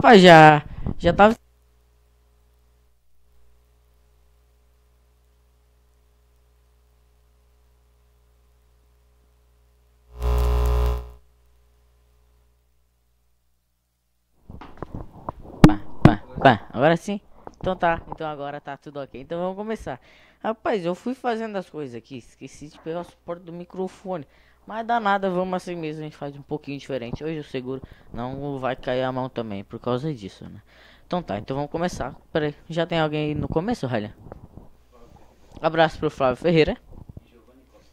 Europa já já tava pá, Agora sim? Então tá, então agora tá tudo ok. Então vamos começar. Rapaz, eu fui fazendo as coisas aqui, esqueci de pegar o suporte do microfone. Mas danada, vamos assim mesmo, a gente faz um pouquinho diferente. Hoje o seguro não vai cair a mão também por causa disso, né? Então tá, então vamos começar. Pera aí, já tem alguém aí no começo, Ralia? Abraço pro Flávio Ferreira.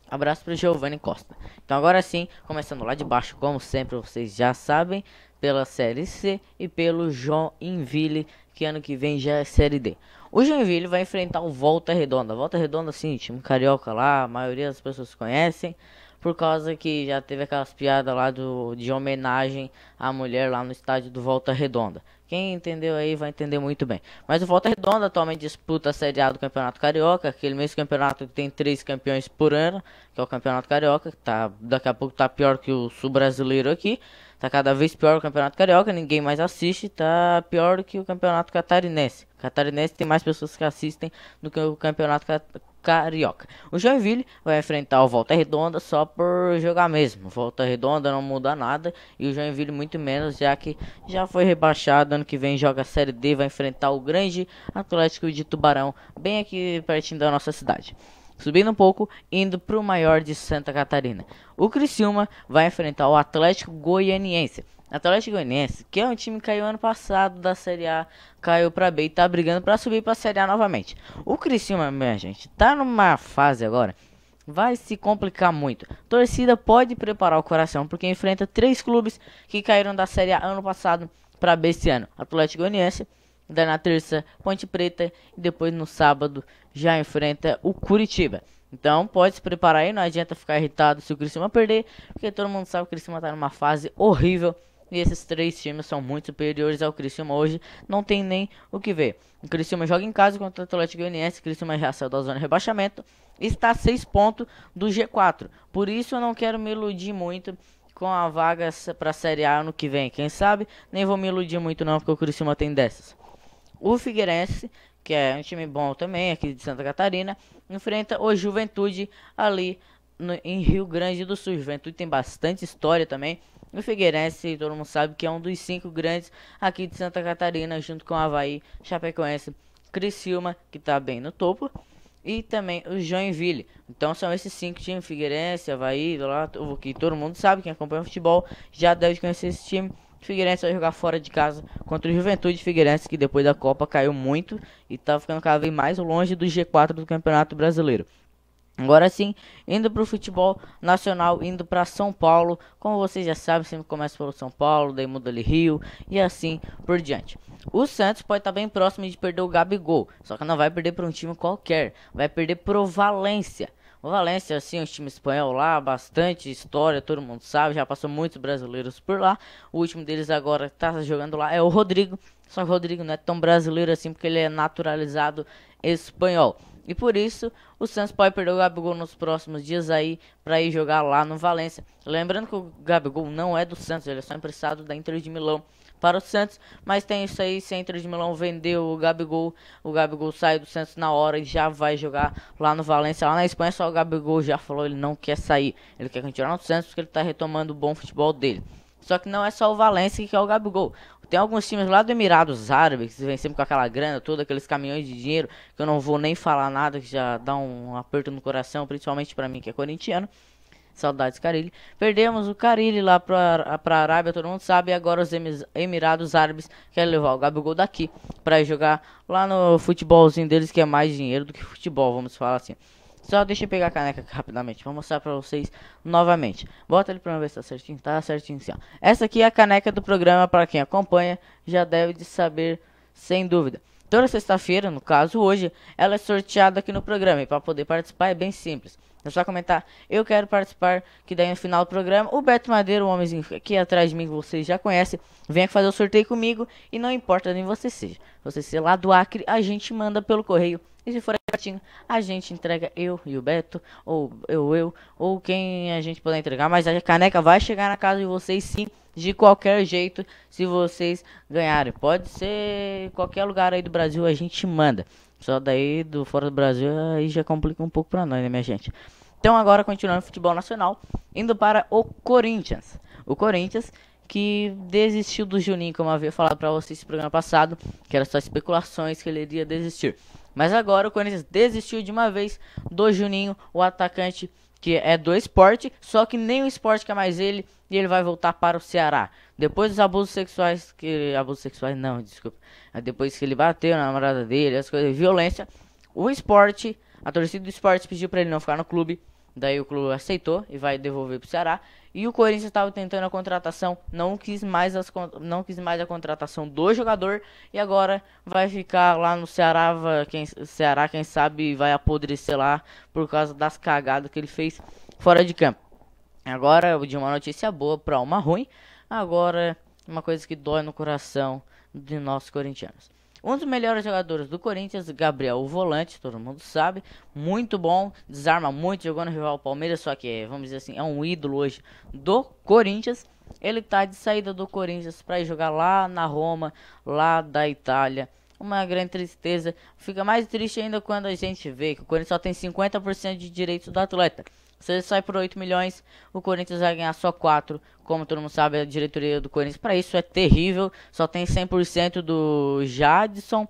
Abraço pro Giovanni Costa. Então agora sim, começando lá de baixo, como sempre vocês já sabem, pela Série C e pelo Joinville, que ano que vem já é Série D. O Joinville vai enfrentar o Volta Redonda. Volta Redonda, sim, time carioca lá, a maioria das pessoas conhecem por causa que já teve aquelas piadas lá do, de homenagem à mulher lá no estádio do Volta Redonda. Quem entendeu aí vai entender muito bem. Mas o Volta Redonda atualmente disputa a Série A do Campeonato Carioca, aquele mesmo campeonato que tem três campeões por ano, que é o Campeonato Carioca, que tá, daqui a pouco tá pior que o Sul Brasileiro aqui. Tá cada vez pior o Campeonato Carioca, ninguém mais assiste, tá pior que o Campeonato Catarinense catarinense tem mais pessoas que assistem do que o campeonato carioca. O Joinville vai enfrentar o Volta Redonda só por jogar mesmo. Volta Redonda não muda nada e o Joinville muito menos, já que já foi rebaixado. Ano que vem joga a Série D, vai enfrentar o grande Atlético de Tubarão, bem aqui pertinho da nossa cidade subindo um pouco, indo para o maior de Santa Catarina. O Criciúma vai enfrentar o Atlético Goianiense. Atlético Goianiense, que é um time que caiu ano passado da Série A, caiu para B e tá brigando para subir para a Série A novamente. O Criciúma, minha gente, tá numa fase agora vai se complicar muito. Torcida pode preparar o coração porque enfrenta três clubes que caíram da Série A ano passado para B esse ano. Atlético Goianiense, da na terça Ponte Preta e depois no sábado já enfrenta o Curitiba. Então pode se preparar aí, não adianta ficar irritado se o Criciúma perder, porque todo mundo sabe que o Criciúma está numa fase horrível e esses três times são muito superiores ao Criciúma hoje, não tem nem o que ver. O Criciúma joga em casa contra o Atlético Goianiense, Criciúma já é saiu da zona de rebaixamento, está a 6 pontos do G4. Por isso eu não quero me iludir muito com a vaga para a Série A ano que vem. Quem sabe, nem vou me iludir muito não, porque o Criciúma tem dessas. O Figueirense, que é um time bom também, aqui de Santa Catarina, enfrenta o Juventude ali no, em Rio Grande do Sul. Juventude tem bastante história também, o Figueirense, todo mundo sabe que é um dos cinco grandes aqui de Santa Catarina, junto com o Havaí, Chapecoense, Criciúma, que está bem no topo, e também o Joinville. Então são esses cinco times, Figueirense, Havaí, lá, que todo mundo sabe, quem acompanha o futebol já deve conhecer esse time. Figueirense vai jogar fora de casa contra o Juventude Figueirense, que depois da Copa caiu muito e está ficando cada vez mais longe do G4 do Campeonato Brasileiro. Agora sim, indo para o futebol nacional, indo para São Paulo. Como vocês já sabem, sempre começa pelo São Paulo, daí muda ali Rio e assim por diante. O Santos pode estar tá bem próximo de perder o Gabigol, só que não vai perder para um time qualquer, vai perder para o Valência. O Valência, assim, é um time espanhol lá, bastante história, todo mundo sabe, já passou muitos brasileiros por lá. O último deles agora que está jogando lá é o Rodrigo, só que o Rodrigo não é tão brasileiro assim porque ele é naturalizado espanhol. E por isso, o Santos pode perder o Gabigol nos próximos dias aí para ir jogar lá no Valência. Lembrando que o Gabigol não é do Santos, ele é só emprestado da Inter de Milão para o Santos, mas tem isso aí, se a Inter de Milão vendeu o Gabigol, o Gabigol sai do Santos na hora e já vai jogar lá no Valência, lá na Espanha, só o Gabigol já falou, ele não quer sair, ele quer continuar no Santos porque ele está retomando o bom futebol dele. Só que não é só o Valencia que é o Gabigol. Tem alguns times lá do Emirados Árabes que vem sempre com aquela grana toda, aqueles caminhões de dinheiro, que eu não vou nem falar nada, que já dá um aperto no coração, principalmente para mim que é corintiano. Saudades, Carilli. Perdemos o Carilli lá pra, pra Arábia, todo mundo sabe. E agora os Emirados Árabes querem levar o Gabigol daqui para jogar lá no futebolzinho deles, que é mais dinheiro do que futebol, vamos falar assim. Só deixa eu pegar a caneca aqui rapidamente. Vou mostrar pra vocês novamente. Bota ele pra ver se tá certinho. Tá certinho sim, ó. Essa aqui é a caneca do programa. Pra quem acompanha, já deve de saber sem dúvida. Toda sexta-feira, no caso hoje, ela é sorteada aqui no programa. E para poder participar é bem simples. É só comentar, eu quero participar, que daí no final do programa, o Beto Madeira, o homenzinho aqui atrás de mim, que vocês já conhecem, venha fazer o sorteio comigo. E não importa nem você seja. Você ser lá do Acre, a gente manda pelo correio. E se for a gente entrega eu e o Beto, ou eu, eu, ou quem a gente puder entregar, mas a caneca vai chegar na casa de vocês sim, de qualquer jeito, se vocês ganharem. Pode ser qualquer lugar aí do Brasil, a gente manda. Só daí do fora do Brasil aí já complica um pouco pra nós, né, minha gente? Então agora continuando o futebol nacional, indo para o Corinthians. O Corinthians que desistiu do Juninho, como eu havia falado para vocês no programa passado, que era só especulações que ele iria desistir. Mas agora o Corinthians desistiu de uma vez do Juninho, o atacante que é do esporte, só que nem o esporte quer é mais ele e ele vai voltar para o Ceará. Depois dos abusos sexuais, que. Abusos sexuais não, desculpa. Depois que ele bateu na namorada dele, as coisas, violência, o esporte, a torcida do esporte pediu para ele não ficar no clube. Daí o clube aceitou e vai devolver para o Ceará. E o Corinthians estava tentando a contratação, não quis, mais as, não quis mais a contratação do jogador. E agora vai ficar lá no Ceará, quem, Ceará, quem sabe vai apodrecer lá por causa das cagadas que ele fez fora de campo. Agora, de uma notícia boa para uma ruim, agora uma coisa que dói no coração de nossos corintianos. Um dos melhores jogadores do Corinthians, Gabriel o Volante, todo mundo sabe. Muito bom, desarma muito, jogou no rival Palmeiras, só que, vamos dizer assim, é um ídolo hoje do Corinthians. Ele tá de saída do Corinthians para ir jogar lá na Roma, lá da Itália. Uma grande tristeza. Fica mais triste ainda quando a gente vê que o Corinthians só tem 50% de direitos do atleta. Se ele sai por 8 milhões, o Corinthians vai ganhar só 4. Como todo mundo sabe, a diretoria do Corinthians para isso é terrível. Só tem 100% do Jadson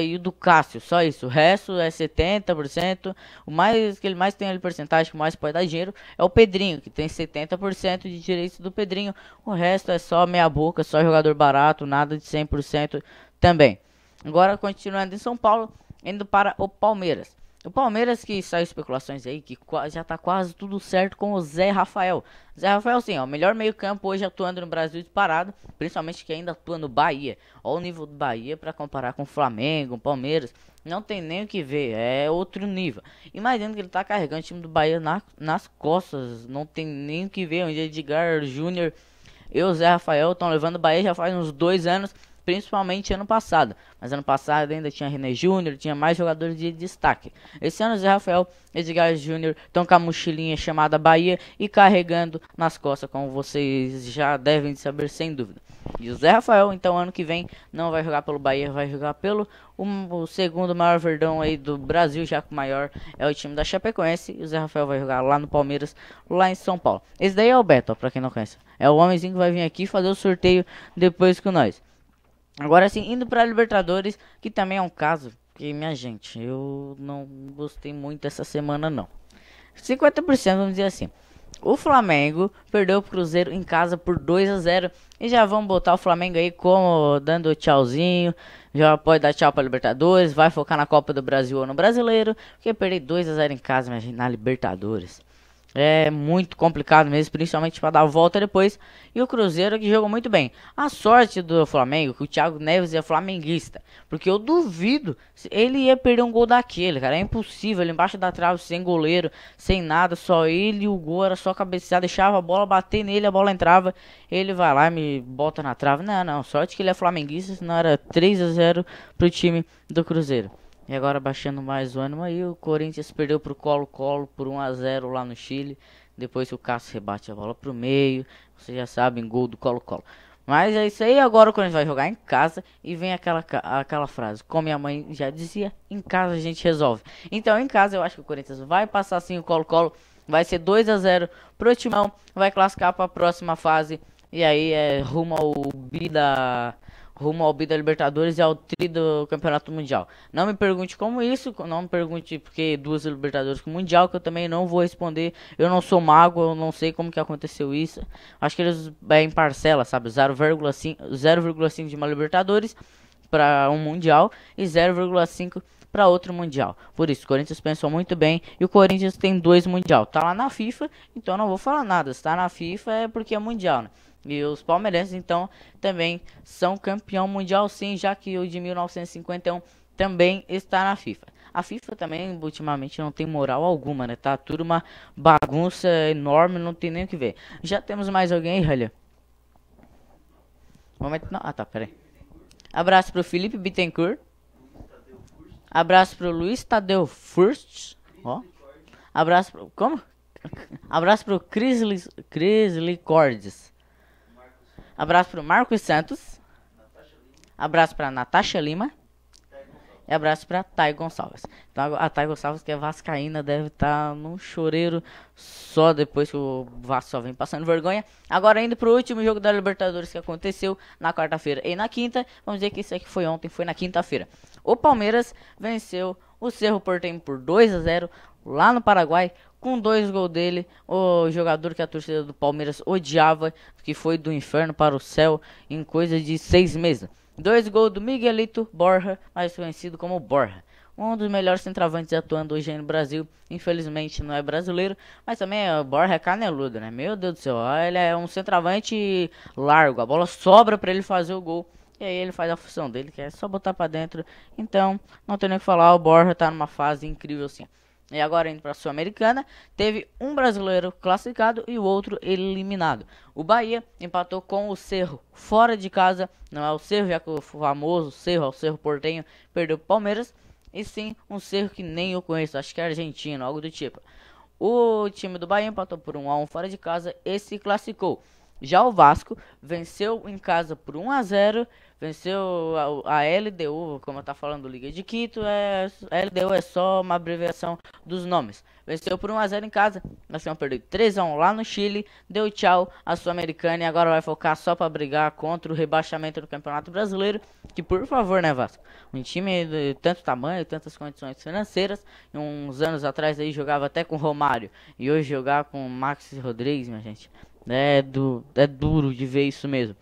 e do Cássio, só isso. O resto é 70%. O mais que ele mais tem ali porcentagem, que mais pode dar dinheiro, é o Pedrinho, que tem 70% de direitos do Pedrinho. O resto é só meia boca, só jogador barato, nada de 100% também. Agora continuando em São Paulo, indo para o Palmeiras. O Palmeiras que saiu especulações aí, que já tá quase tudo certo com o Zé Rafael. Zé Rafael, sim, ó, melhor meio-campo hoje atuando no Brasil disparado, principalmente que ainda atua no Bahia. Olha o nível do Bahia para comparar com o Flamengo, Palmeiras. Não tem nem o que ver, é outro nível. Imagina que ele tá carregando o time do Bahia na, nas costas, não tem nem o que ver onde Edgar Júnior e o Zé Rafael estão levando o Bahia já faz uns dois anos principalmente ano passado. Mas ano passado ainda tinha René Júnior, tinha mais jogadores de destaque. Esse ano Zé Rafael e Edgar Júnior estão com a mochilinha chamada Bahia e carregando nas costas, como vocês já devem saber sem dúvida. E o Zé Rafael, então, ano que vem não vai jogar pelo Bahia, vai jogar pelo um, o segundo maior verdão aí do Brasil, já que o maior é o time da Chapecoense. E o Zé Rafael vai jogar lá no Palmeiras, lá em São Paulo. Esse daí é o Beto, para pra quem não conhece. É o homenzinho que vai vir aqui fazer o sorteio depois com nós. Agora sim, indo para Libertadores, que também é um caso que, minha gente, eu não gostei muito essa semana não. 50%, vamos dizer assim. O Flamengo perdeu o Cruzeiro em casa por 2 a 0 e já vamos botar o Flamengo aí como dando tchauzinho, já pode dar tchau para Libertadores, vai focar na Copa do Brasil ou no Brasileiro, porque perdi 2 a 0 em casa, minha gente, na Libertadores. É muito complicado mesmo, principalmente para dar a volta depois. E o Cruzeiro que jogou muito bem. A sorte do Flamengo, que o Thiago Neves é flamenguista. Porque eu duvido ele ia perder um gol daquele, cara. É impossível, ele embaixo da trave, sem goleiro, sem nada. Só ele e o gol era só cabecear, deixava a bola bater nele, a bola entrava. Ele vai lá e me bota na trave. Não, não, sorte que ele é flamenguista, senão era 3 a 0 pro time do Cruzeiro. E agora baixando mais o ânimo aí, o Corinthians perdeu pro Colo-Colo por 1 a 0 lá no Chile. Depois que o Cássio rebate a bola pro meio, vocês já sabem, gol do Colo-Colo. Mas é isso aí, agora o Corinthians vai jogar em casa e vem aquela, aquela frase, como minha mãe já dizia, em casa a gente resolve. Então em casa eu acho que o Corinthians vai passar sim o Colo-Colo, vai ser 2 a 0 pro Timão, vai classificar para a próxima fase e aí é rumo ao bi da rumo ao B da Libertadores e ao tri do Campeonato Mundial. Não me pergunte como isso, não me pergunte porque duas Libertadores com o Mundial, que eu também não vou responder. Eu não sou mago, eu não sei como que aconteceu isso. Acho que eles é em parcela, sabe? 0,5 de uma Libertadores para um Mundial e 0,5 para outro mundial. Por isso, o Corinthians pensou muito bem e o Corinthians tem dois mundial. Tá lá na FIFA, então não vou falar nada. Se tá na FIFA é porque é mundial, né? E os palmeirenses, então, também são campeão mundial, sim, já que o de 1951 também está na FIFA. A FIFA também, ultimamente, não tem moral alguma, né? Tá tudo uma bagunça enorme, não tem nem o que ver. Já temos mais alguém aí, Ralha? Momento, não. Ah, tá, peraí. Abraço pro Felipe Bittencourt. Abraço pro Luiz Tadeu Furst. Ó. Abraço pro... Como? Abraço pro Cris Licordes. Abraço para o Marcos Santos. Abraço para Natasha Lima. E abraço para Thay Gonçalves. Então, a Thay Gonçalves, que é vascaína, deve estar tá num choreiro só depois que o Vasco só vem passando vergonha. Agora, indo para o último jogo da Libertadores que aconteceu na quarta-feira e na quinta. Vamos dizer que isso aqui foi ontem, foi na quinta-feira. O Palmeiras venceu o Cerro Porteño por 2 a 0 lá no Paraguai, com dois gols dele, o jogador que a torcida do Palmeiras odiava, que foi do inferno para o céu em coisa de seis meses. Dois gols do Miguelito Borja, mais conhecido como Borja. Um dos melhores centravantes atuando hoje no Brasil, infelizmente não é brasileiro, mas também o é, Borja é caneludo, né? Meu Deus do céu, ele é um centravante largo, a bola sobra para ele fazer o gol. E aí ele faz a função dele, que é só botar para dentro. Então, não tem nem o que falar, o Borja tá numa fase incrível assim. E agora indo para a Sul-Americana, teve um brasileiro classificado e o outro eliminado. O Bahia empatou com o Cerro fora de casa, não é o Cerro, já que o famoso Cerro, é o Cerro Portenho, perdeu o Palmeiras, e sim um Cerro que nem eu conheço, acho que é argentino, algo do tipo. O time do Bahia empatou por um a um fora de casa e se classificou. Já o Vasco venceu em casa por 1 a 0 venceu a, a LDU, como eu tá falando, Liga de Quito, é, a LDU é só uma abreviação dos nomes. Venceu por 1x0 em casa, Nacional perdeu 3x1 lá no Chile, deu tchau à Sul-Americana e agora vai focar só para brigar contra o rebaixamento do Campeonato Brasileiro, que por favor, né Vasco? Um time de tanto tamanho, tantas condições financeiras, uns anos atrás aí jogava até com Romário, e hoje jogar com Max Rodrigues, minha gente, né, é, du é duro de ver isso mesmo.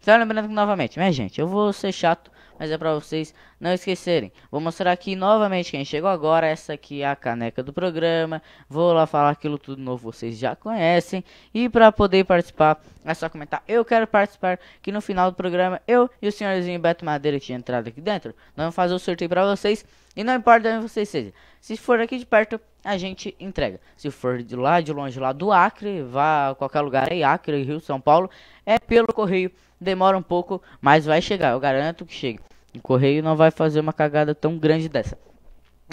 Só lembrando que novamente, minha gente, eu vou ser chato, mas é pra vocês não esquecerem. Vou mostrar aqui novamente quem chegou agora, essa aqui é a caneca do programa. Vou lá falar aquilo tudo novo, vocês já conhecem. E pra poder participar, é só comentar, eu quero participar, que no final do programa, eu e o senhorzinho Beto Madeira que tinha entrado aqui dentro, nós vamos fazer o sorteio pra vocês. E não importa onde vocês sejam, se for aqui de perto, a gente entrega. Se for de lá de longe, lá do Acre, vá a qualquer lugar aí, Acre, Rio, São Paulo, é pelo correio. Demora um pouco, mas vai chegar, eu garanto que chega. O correio não vai fazer uma cagada tão grande dessa.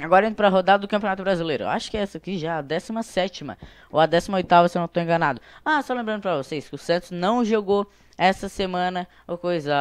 Agora indo para a rodada do Campeonato Brasileiro. acho que é essa aqui já, a 17 ou a 18, se eu não estou enganado. Ah, só lembrando para vocês que o Santos não jogou essa semana ou coisa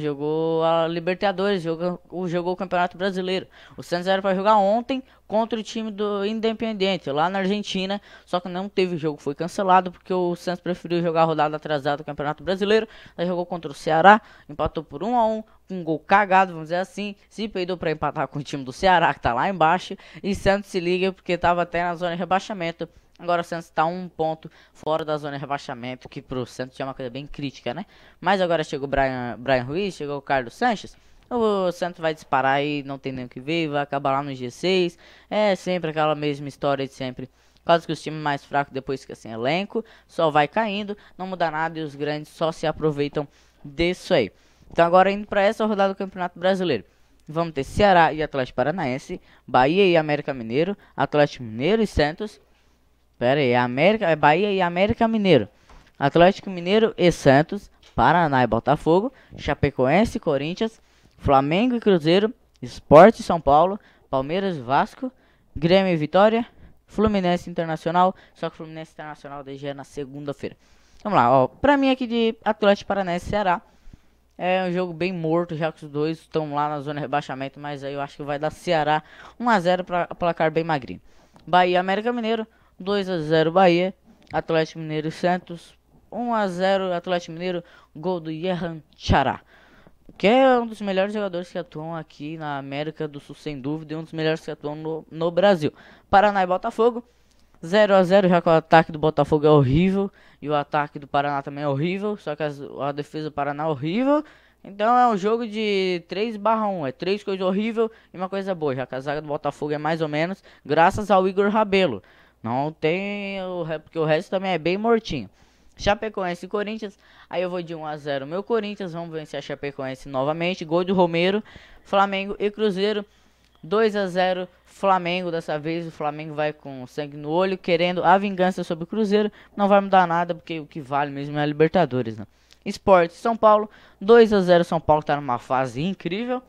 jogou a Libertadores, jogou, jogou o Campeonato Brasileiro. O Santos era para jogar ontem contra o time do Independente, lá na Argentina, só que não teve jogo, foi cancelado porque o Santos preferiu jogar a rodada atrasada do Campeonato Brasileiro. Aí jogou contra o Ceará, empatou por 1 a 1 um gol cagado, vamos dizer assim, se peidou para empatar com o time do Ceará que tá lá embaixo e Santos se liga porque tava até na zona de rebaixamento. Agora o Santos está um ponto fora da zona de rebaixamento, que para o Santos é uma coisa bem crítica, né? Mas agora chegou o Brian, Brian Ruiz, chegou o Carlos Sanches. O Santos vai disparar e não tem nem o que ver, vai acabar lá no G6. É sempre aquela mesma história de sempre. Quase que os times mais fracos, depois que assim elenco, só vai caindo, não muda nada e os grandes só se aproveitam disso aí. Então agora indo para essa rodada do Campeonato Brasileiro. Vamos ter Ceará e Atlético Paranaense, Bahia e América Mineiro, Atlético Mineiro e Santos, Pera aí, América, é Bahia e América Mineiro. Atlético Mineiro e Santos, Paraná e Botafogo, Chapecoense e Corinthians, Flamengo e Cruzeiro, Esporte São Paulo, Palmeiras e Vasco, Grêmio e Vitória, Fluminense Internacional, só que Fluminense Internacional desde é na segunda-feira. Vamos lá, ó, pra mim aqui de Atlético Paranaense Ceará, é um jogo bem morto, já que os dois estão lá na zona de rebaixamento, mas aí eu acho que vai dar Ceará 1x0 para placar bem magrinho. Bahia América Mineiro, 2 a 0 Bahia, Atlético Mineiro e Santos, 1 a 0 Atlético Mineiro, gol do Yerhan Chará, que é um dos melhores jogadores que atuam aqui na América do Sul, sem dúvida, e um dos melhores que atuam no, no Brasil. Paraná e Botafogo, 0 a 0 já que o ataque do Botafogo é horrível e o ataque do Paraná também é horrível, só que as, a defesa do Paraná é horrível. Então é um jogo de 3 barra 1, é três coisas horrível e uma coisa boa, já que a zaga do Botafogo é mais ou menos, graças ao Igor Rabelo, não tem. o Porque o resto também é bem mortinho. Chapecoense e Corinthians. Aí eu vou de 1 a 0 meu Corinthians. Vamos vencer a Chapecoense novamente. Gol do Romero. Flamengo e Cruzeiro. 2 a 0 Flamengo dessa vez. O Flamengo vai com sangue no olho, querendo a vingança sobre o Cruzeiro. Não vai mudar nada, porque o que vale mesmo é a Libertadores, né? Esporte São Paulo, 2 a 0 São Paulo está numa fase incrível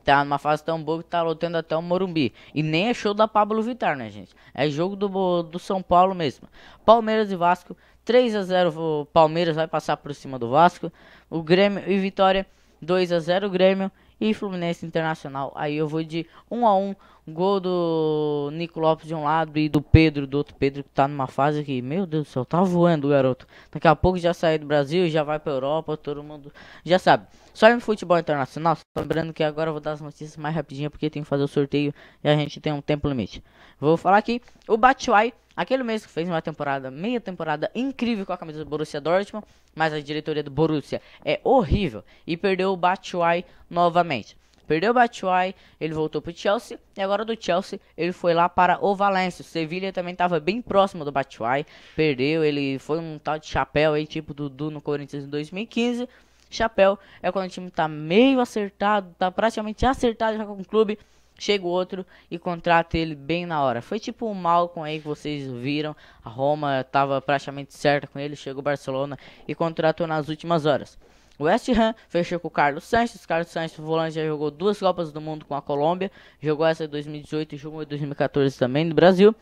tá numa fase tão boa que tá lotando até o Morumbi. E nem é show da Pablo Vittar, né, gente? É jogo do, do São Paulo mesmo. Palmeiras e Vasco, 3 a 0 o Palmeiras vai passar por cima do Vasco. O Grêmio e Vitória, 2 a 0 o Grêmio. E Fluminense Internacional, aí eu vou de 1 a 1 Gol do Nico Lopes de um lado e do Pedro do outro. Pedro que tá numa fase que, meu Deus do céu, tá voando o garoto. Daqui a pouco já sai do Brasil, já vai pra Europa, todo mundo já sabe. Só em futebol internacional, lembrando que agora eu vou dar as notícias mais rapidinho porque tem que fazer o sorteio e a gente tem um tempo limite. Vou falar aqui, o Batshuayi Aquele mês que fez uma temporada, meia temporada incrível com a camisa do Borussia Dortmund, mas a diretoria do Borussia é horrível e perdeu o Batshuayi novamente. Perdeu o Batshuayi, ele voltou para o Chelsea. E agora do Chelsea, ele foi lá para o Valencia. O Sevilha também estava bem próximo do Batshuayi. Perdeu, ele foi um tal de chapéu aí, tipo Dudu no Corinthians em 2015. Chapéu é quando o time está meio acertado, está praticamente acertado já com o clube chega o outro e contrata ele bem na hora. Foi tipo o Malcom aí que vocês viram. A Roma estava praticamente certa com ele, chegou o Barcelona e contratou nas últimas horas. West Ham fechou com o Carlos Sanches. Carlos Sanches, volante, já jogou duas Copas do Mundo com a Colômbia. Jogou essa em 2018 e jogou em 2014 também no Brasil.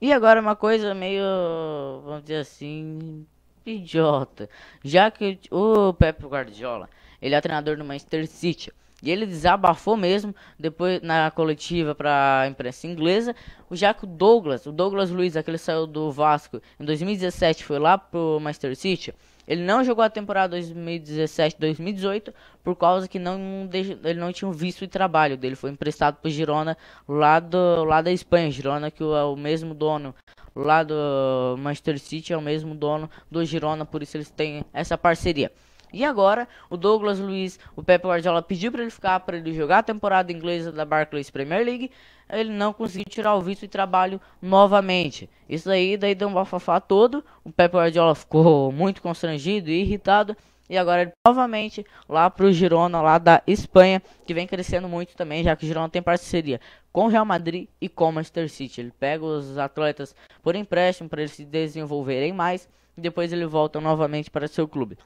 E agora uma coisa meio, vamos dizer assim, idiota. Já que o Pep Guardiola, ele é treinador do Manchester City. E ele desabafou mesmo depois na coletiva para a imprensa inglesa. O Jaco Douglas, o Douglas Luiz, aquele saiu do Vasco em 2017, foi lá pro Manchester City. Ele não jogou a temporada 2017-2018 por causa que não ele não tinha visto o trabalho dele. Foi emprestado para Girona lá, do, lá da Espanha. Girona que é o mesmo dono lá do Manchester City, é o mesmo dono do Girona, por isso eles têm essa parceria. E agora, o Douglas Luiz, o Pep Guardiola pediu para ele ficar, para ele jogar a temporada inglesa da Barclays Premier League, ele não conseguiu tirar o visto de trabalho novamente. Isso aí daí deu um bafafá todo, o Pep Guardiola ficou muito constrangido e irritado, e agora ele novamente lá para o Girona, lá da Espanha, que vem crescendo muito também, já que o Girona tem parceria com o Real Madrid e com o Manchester City. Ele pega os atletas por empréstimo para eles se desenvolverem mais, e depois ele volta novamente para seu clube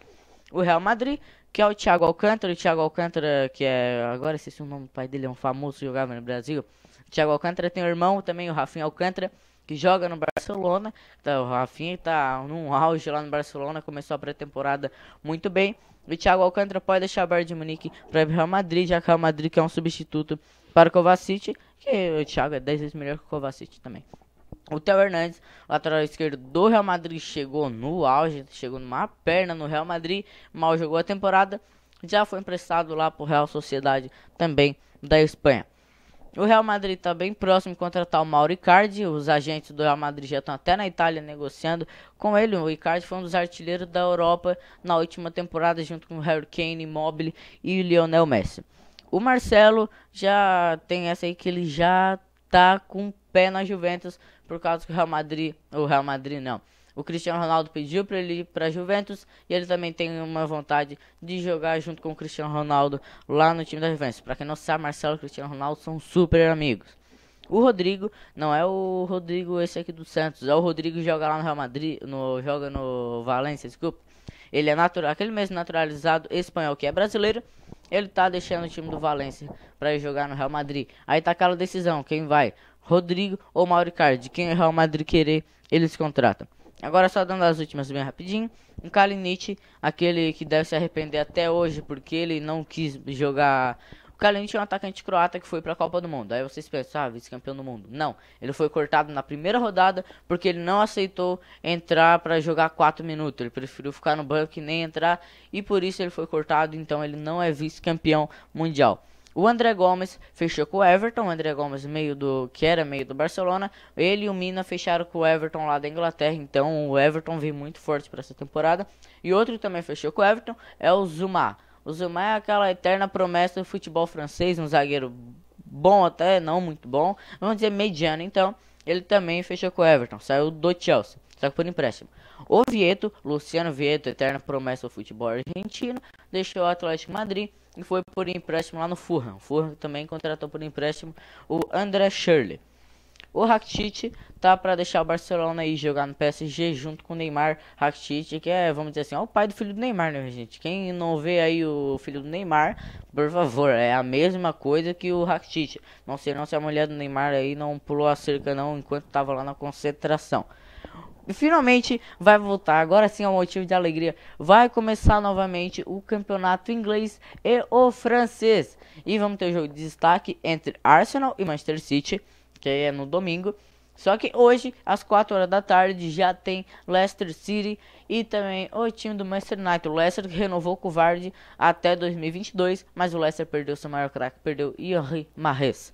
o Real Madrid, que é o Thiago Alcântara. O Thiago Alcântara, que é. Agora esqueci o nome do pai dele, é um famoso jogava no Brasil. O Thiago Alcântara tem um irmão também, o Rafinha Alcântara, que joga no Barcelona. Tá, o Rafinha está num auge lá no Barcelona, começou a pré-temporada muito bem. O Thiago Alcântara pode deixar o Bayern de Munique para o Real Madrid, já que o Real Madrid é um substituto para o Kovacic, que o Thiago é 10 vezes melhor que o Kovacic também. O Theo Hernandes, lateral esquerdo do Real Madrid, chegou no auge, chegou numa perna no Real Madrid, mal jogou a temporada, já foi emprestado lá pro Real Sociedade também da Espanha. O Real Madrid está bem próximo de contratar o Mauro Icardi. Os agentes do Real Madrid já estão até na Itália negociando com ele. O Icardi foi um dos artilheiros da Europa na última temporada, junto com o Harry Kane, Immobile e o Lionel Messi. O Marcelo já tem essa aí que ele já tá com o pé na Juventus por causa que o Real Madrid, o Real Madrid não, o Cristiano Ronaldo pediu para ele ir para Juventus e ele também tem uma vontade de jogar junto com o Cristiano Ronaldo lá no time da Juventus. Para quem não sabe, Marcelo e Cristiano Ronaldo são super amigos. O Rodrigo não é o Rodrigo esse aqui do Santos, é o Rodrigo que joga lá no Real Madrid, no joga no Valência, desculpa. Ele é natural, aquele mesmo naturalizado espanhol que é brasileiro ele tá deixando o time do Valência para ir jogar no Real Madrid. Aí tá aquela decisão, quem vai? Rodrigo ou Mauricardi? Quem o Real Madrid querer, eles contratam. Agora só dando as últimas bem rapidinho. Um Kalinic, aquele que deve se arrepender até hoje porque ele não quis jogar o Kalinic é um atacante croata que foi para a Copa do Mundo. Aí vocês pensam, ah, vice-campeão do mundo. Não, ele foi cortado na primeira rodada porque ele não aceitou entrar para jogar 4 minutos. Ele preferiu ficar no banco e nem entrar e por isso ele foi cortado, então ele não é vice-campeão mundial. O André Gomes fechou com o Everton, o André Gomes meio do que era meio do Barcelona, ele e o Mina fecharam com o Everton lá da Inglaterra, então o Everton vem muito forte para essa temporada. E outro também fechou com o Everton é o Zuma. O Zuma é aquela eterna promessa do futebol francês, um zagueiro bom até, não muito bom, vamos dizer mediano. Então, ele também fechou com o Everton, saiu do Chelsea, só que por empréstimo. O Vieto, Luciano Vieto, eterna promessa do futebol argentino, deixou o Atlético Madrid e foi por empréstimo lá no Fulham. O Fulham também contratou por empréstimo o André Shirley. O Rakitic tá para deixar o Barcelona e jogar no PSG junto com o Neymar Rakitic, que é, vamos dizer assim, é o pai do filho do Neymar, né, gente? Quem não vê aí o filho do Neymar, por favor, é a mesma coisa que o Rakitic. Não sei não se a mulher do Neymar aí não pulou a cerca não enquanto tava lá na concentração E finalmente vai voltar. Agora sim é um motivo de alegria. Vai começar novamente o campeonato inglês e o francês. E vamos ter o um jogo de destaque entre Arsenal e Manchester City que é no domingo. Só que hoje, às 4 horas da tarde, já tem Leicester City e também o time do Manchester United. O Leicester renovou com o Vardy até 2022, mas o Leicester perdeu seu maior craque, perdeu Henri Marres.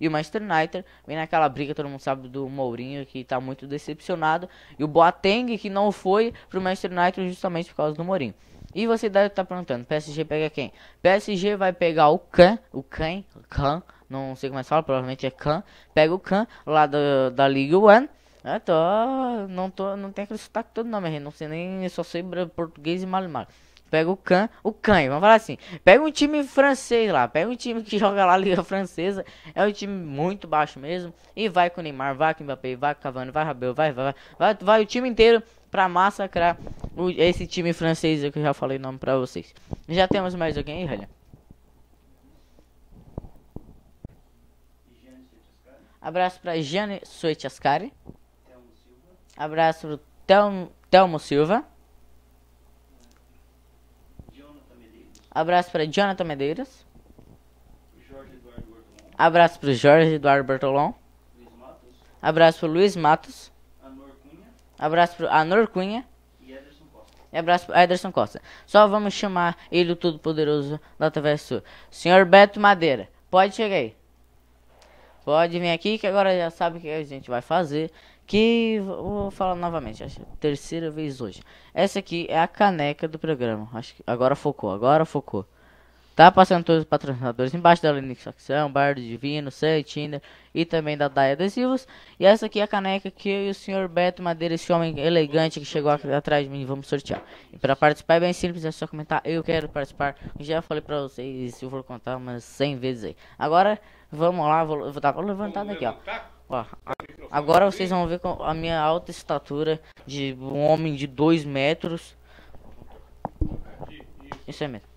E o Manchester United vem naquela briga, todo mundo sabe, do Mourinho, que está muito decepcionado. E o Boateng, que não foi para o Manchester United justamente por causa do Mourinho. E você deve estar tá perguntando, PSG pega quem? PSG vai pegar o Can, o Can, o não sei como é que fala, provavelmente é Khan. Pega o Khan lá do, da League One. É, tô, não, tô, não tem aquele sotaque todo não, Não sei nem, só sei português e mal mal. Pega o Can, o Can, vamos falar assim. Pega um time francês lá, pega um time que joga lá a Liga Francesa. É um time muito baixo mesmo. E vai com o Neymar, vai com o Mbappé, vai com o Cavani, vai Rabel, vai, vai, vai, vai, vai o time inteiro pra massacrar o, esse time francês que eu já falei o nome pra vocês. Já temos mais alguém aí, Abraço para Jane Suetiascari. Abraço para Telmo, Telmo Silva. Abraço para Jonathan Medeiros. Abraço para Jorge Eduardo Bertolon. Abraço para Luiz Matos. Abraço para Anor Cunha. E abraço para Ederson Costa. Só vamos chamar ele o Todo-Poderoso da TV Sul. Senhor Beto Madeira, pode chegar aí. Pode vir aqui que agora já sabe o que a gente vai fazer. Que vou falar novamente, acho é terceira vez hoje. Essa aqui é a caneca do programa. Acho que agora focou, agora focou. Tá passando todos os patrocinadores embaixo da Linux Facção, Bar do Divino, Sei, Tinder e também da Dai Adesivos. E essa aqui é a caneca que eu e o senhor Beto Madeira, esse homem elegante que chegou aqui atrás de mim, vamos sortear. E para participar é bem simples, é só comentar eu quero participar. Já falei para vocês, se eu for contar umas 100 vezes aí. Agora vamos lá, vou, vou dar uma levantada aqui, ó. ó. Agora vocês vão ver a minha alta estatura de um homem de 2 metros. Isso é mesmo.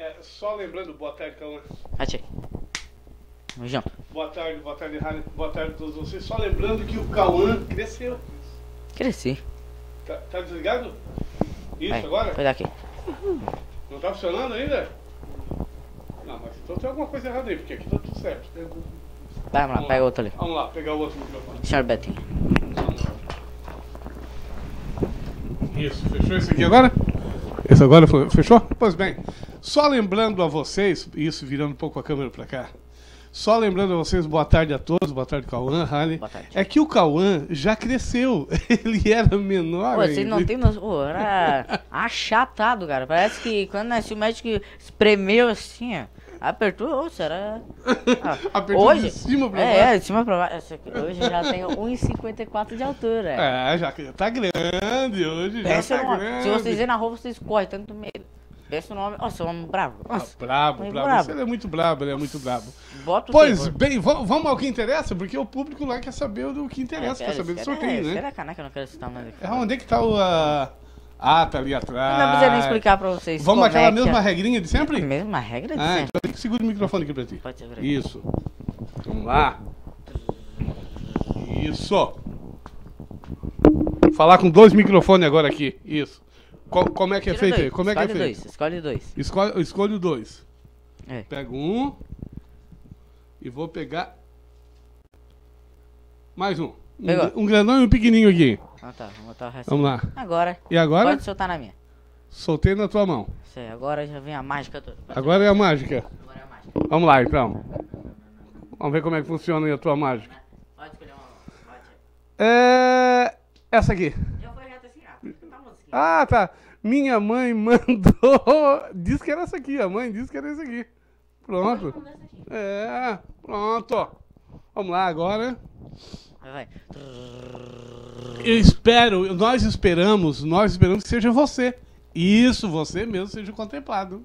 É, só lembrando, boa tarde, Cauã. Achei. Tamo junto. Boa tarde, boa tarde, Rádio. Boa tarde a todos vocês. Só lembrando que o Cauã cresceu. Cresci. Tá, tá desligado? Isso Vai, agora? Foi daqui. Não tá funcionando ainda? Não, mas então tem alguma coisa errada aí, porque aqui tá tudo certo. Vai, vamos lá, pega outro ali. Vamos lá, pegar o outro microfone. Senhor Betinho. Isso, fechou esse aqui agora? Esse agora fechou? Pois bem. Só lembrando a vocês, isso virando um pouco a câmera para cá. Só lembrando a vocês, boa tarde a todos, boa tarde, Cauã, Halley. Boa tarde. É que o Cauã já cresceu, ele era menor. Pô, você não tem noção, era achatado, cara. Parece que quando nasceu o médico espremeu assim, ó. Apertou, ou será? Ah, Apertou hoje, de cima pra é, baixo. É, é, de cima pra baixo. Hoje já tenho 1,54 de altura. É, já, já tá grande, hoje Pensa já é tá grande. Se vocês verem na roupa, vocês correm tanto medo. Desse nome. Nossa, seu é bravo. Ah, Nossa, ah, bravo, bravo. bravo. você é muito brabo, ele é muito brabo. É Bota pois tempo. bem, vamos ao que interessa, porque o público lá quer saber do que interessa, quer saber do sorteio, né? Será que eu não quero citar mais aqui? É, onde é que tá o. A... Ah, tá ali atrás. Não precisa nem explicar pra vocês. Vamos àquela é mesma é. regrinha de sempre? a mesma regra de ah, sempre. Então segurar o microfone aqui pra ti. Pode segurar. Isso. Vamos lá. Isso. Falar com dois microfones agora aqui. Isso. Co como é que Tira é feito dois. aí? escolhe é que é feito? Dois. Escolhe dois. Escolhe, escolho dois. É. Pego um. E vou pegar. Mais um. Pegou. Um, um grandão e um pequenininho aqui. Ah tá, vamos botar o resto. Vamos lá. Agora. E agora? Pode soltar na minha. Soltei na tua mão. Sei, agora já vem a mágica toda. Pode agora é a mágica. Agora é a mágica. Vamos lá então. Vamos ver como é que funciona aí a tua mágica. Pode escolher uma. Pode. É. Essa aqui. Ah, tá. Minha mãe mandou. Diz que era essa aqui. A mãe disse que era essa aqui. Pronto. É, pronto. Vamos lá agora. Vai. Eu espero, nós esperamos, nós esperamos que seja você. Isso, você mesmo seja contemplado.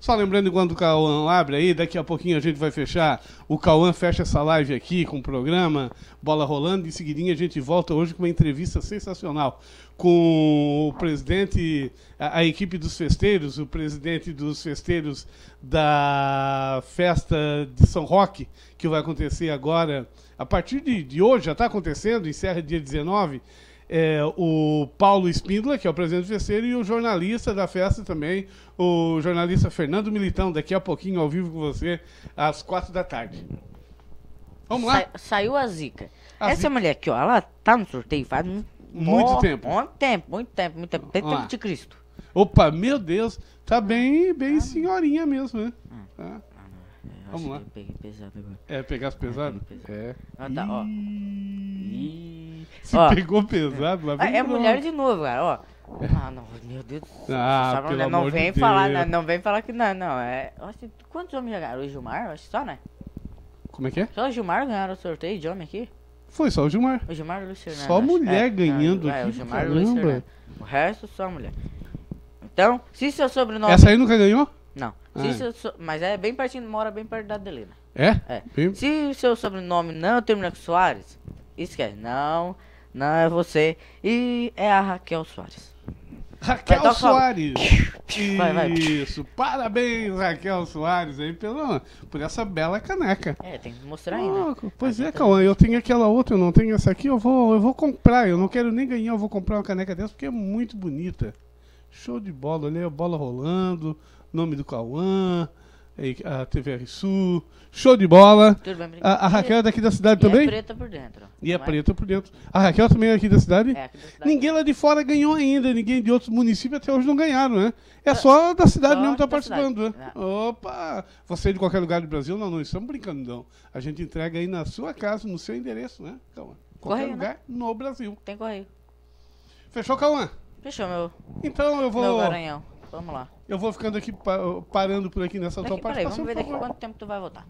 Só lembrando, enquanto o Cauã abre aí, daqui a pouquinho a gente vai fechar. O Cauã fecha essa live aqui com o programa Bola Rolando. Em seguidinha a gente volta hoje com uma entrevista sensacional com o presidente, a, a equipe dos festeiros, o presidente dos festeiros da festa de São Roque, que vai acontecer agora, a partir de, de hoje, já está acontecendo, encerra dia 19 é, o Paulo Espíndola, que é o presidente do festeiro, e o jornalista da festa também, o jornalista Fernando Militão, daqui a pouquinho ao vivo com você, às quatro da tarde. Vamos lá? Sa saiu a zica. A Essa zica. mulher aqui, ó, ela tá no sorteio faz um muito tempo. Muito tempo, muito tempo, muito tempo. Tem tempo de Cristo. Opa, meu Deus, tá bem, bem ah, senhorinha mesmo, né? Tá. Vamos lá. Eu peguei pesado agora. É, pegasse ah, pesado? Ah, É. Ah, tá, ó. Ih. Se pegou pesado, lá ah, vem. É mulher de novo, cara, ó. Ah, não, meu Deus do céu. Ah, né? não, vem de falar, não, né? não, vem falar que não, não. É, acho, quantos homens jogaram? O Gilmar? Acho só, né? Como é que é? Só o Gilmar ganharam o sorteio de homem aqui? Foi só o Gilmar. O Gilmar e o Luciano. Só né? mulher é, ganhando não, aqui. É, o Gilmar e o Luciano. O resto só mulher. Então, se seu sobrenome. Essa aí nunca ganhou? Não. Se é. seu so... Mas é bem pertinho, mora bem perto da Adelina. É? É. Se Se seu sobrenome não termina com Soares, esquece. Não, não é você. E é a Raquel Soares. Raquel Soares. Vai, vai. Isso. Parabéns, Raquel Soares, aí pelo, por essa bela caneca. É, tem que mostrar aí, né? Pois Mas é, Cauã, eu tenho aquela outra, eu não tenho essa aqui, eu vou, eu vou comprar. Eu não quero nem ganhar, eu vou comprar uma caneca dessa porque é muito bonita. Show de bola, olha a bola rolando, nome do Cauã, a TVR Sul. Show de bola. Bem, a, a, Raquel é daqui da cidade e é também? É preta por dentro. E é vai? É? preta por dentro. A Raquel também é aqui da cidade? É, aqui da cidade. Ninguém lá de fora ganhou ainda, ninguém de outros municípios até hoje não ganharam, né? É só da cidade só mesmo que tá participando, cidade. né? É. Opa! Você de qualquer lugar do Brasil, não, não estamos brincando, não. A gente entrega aí na sua casa, no seu endereço, né? Calma. Qualquer correio, né? lugar né? no Brasil. Tem correio. Fechou, Cauã? Fechou, meu. Então eu vou. Meu garanhão. Vamos lá. Eu vou ficando aqui, parando por aqui nessa daqui, tua Peraí, vamos ver daqui quanto tempo tu vai voltar.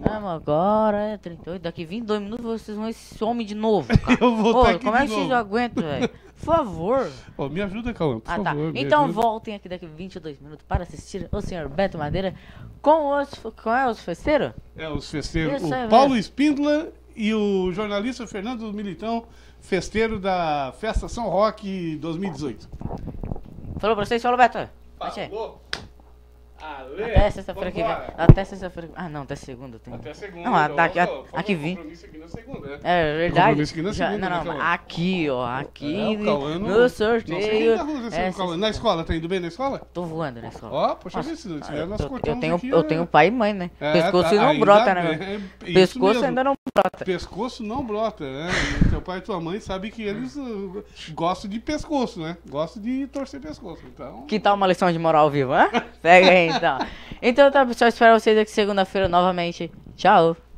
Vamos agora, é 38. Daqui 22 minutos vocês vão esse homem de novo. Cara. Eu vou Pô, aqui Como é que vocês aguentam, velho? Por favor. me ajuda, Calão, por ah, tá. favor. Então voltem aqui daqui 22 minutos para assistir o senhor Beto Madeira com os. Qual é os festeiros? É, os festeiros. o é Paulo Espíndola e o jornalista Fernando Militão, festeiro da Festa São Roque 2018. Falou pra vocês, falou, Beto. 不是。Ale, até sexta-feira que vem. Até sexta-feira. Ah, não, até segunda tem. Até segunda. Não, ó, ó, aqui vim. Né? É verdade. Segunda, Já, não, não, né, aqui, ó. Aqui. É, no, no sorteio. Tá assim, é, na escola, tá indo bem na escola? Tô voando na escola. Ó, poxa vida, se não tiver, nós cortamos. Eu tenho, aqui, eu né? tenho pai e mãe, né? É, pescoço não brota, né? É, pescoço ainda não brota. Pescoço não brota, né? Teu pai e tua mãe sabem que eles uh, gostam de pescoço, né? Gostam de torcer pescoço. Então. Que tal uma lição de moral viva? Pega aí então. Então tá, pessoal, espero vocês aqui segunda-feira novamente. Tchau.